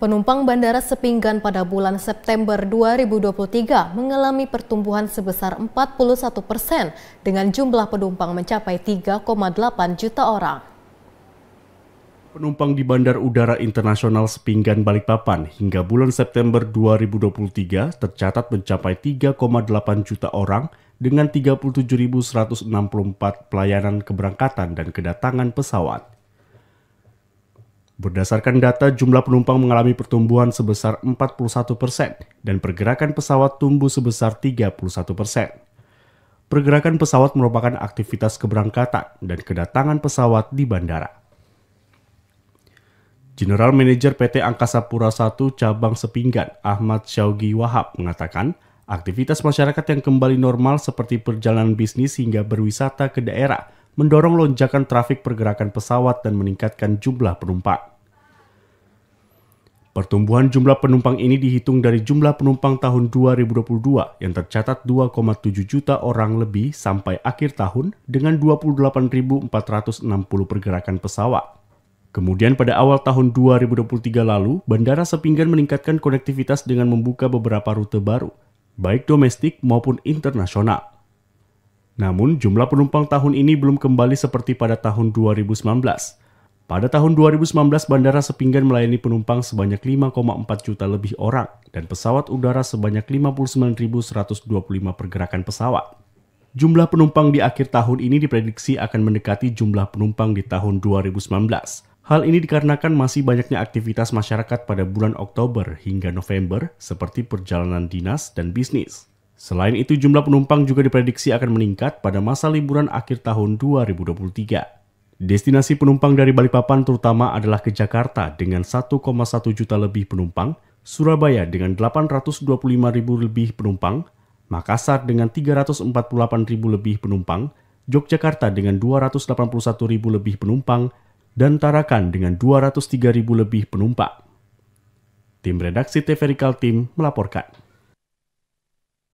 Penumpang bandara Sepinggan pada bulan September 2023 mengalami pertumbuhan sebesar 41 persen dengan jumlah penumpang mencapai 3,8 juta orang. Penumpang di Bandar Udara Internasional Sepinggan Balikpapan hingga bulan September 2023 tercatat mencapai 3,8 juta orang dengan 37.164 pelayanan keberangkatan dan kedatangan pesawat. Berdasarkan data, jumlah penumpang mengalami pertumbuhan sebesar 41 persen dan pergerakan pesawat tumbuh sebesar 31 persen. Pergerakan pesawat merupakan aktivitas keberangkatan dan kedatangan pesawat di bandara. General Manager PT Angkasa Pura I Cabang Sepinggan, Ahmad Syawgi Wahab, mengatakan aktivitas masyarakat yang kembali normal seperti perjalanan bisnis hingga berwisata ke daerah mendorong lonjakan trafik pergerakan pesawat dan meningkatkan jumlah penumpang. Pertumbuhan jumlah penumpang ini dihitung dari jumlah penumpang tahun 2022 yang tercatat 2,7 juta orang lebih sampai akhir tahun dengan 28.460 pergerakan pesawat. Kemudian pada awal tahun 2023 lalu, Bandara Sepinggan meningkatkan konektivitas dengan membuka beberapa rute baru, baik domestik maupun internasional. Namun jumlah penumpang tahun ini belum kembali seperti pada tahun 2019, pada tahun 2019, bandara Sepinggan melayani penumpang sebanyak 5,4 juta lebih orang dan pesawat udara sebanyak 59.125 pergerakan pesawat. Jumlah penumpang di akhir tahun ini diprediksi akan mendekati jumlah penumpang di tahun 2019. Hal ini dikarenakan masih banyaknya aktivitas masyarakat pada bulan Oktober hingga November seperti perjalanan dinas dan bisnis. Selain itu, jumlah penumpang juga diprediksi akan meningkat pada masa liburan akhir tahun 2023. Destinasi penumpang dari Balikpapan terutama adalah ke Jakarta dengan 1,1 juta lebih penumpang, Surabaya dengan 825 ribu lebih penumpang, Makassar dengan 348 ribu lebih penumpang, Yogyakarta dengan 281 ribu lebih penumpang, dan Tarakan dengan 203 ribu lebih penumpang. Tim redaksi Rikal Team melaporkan.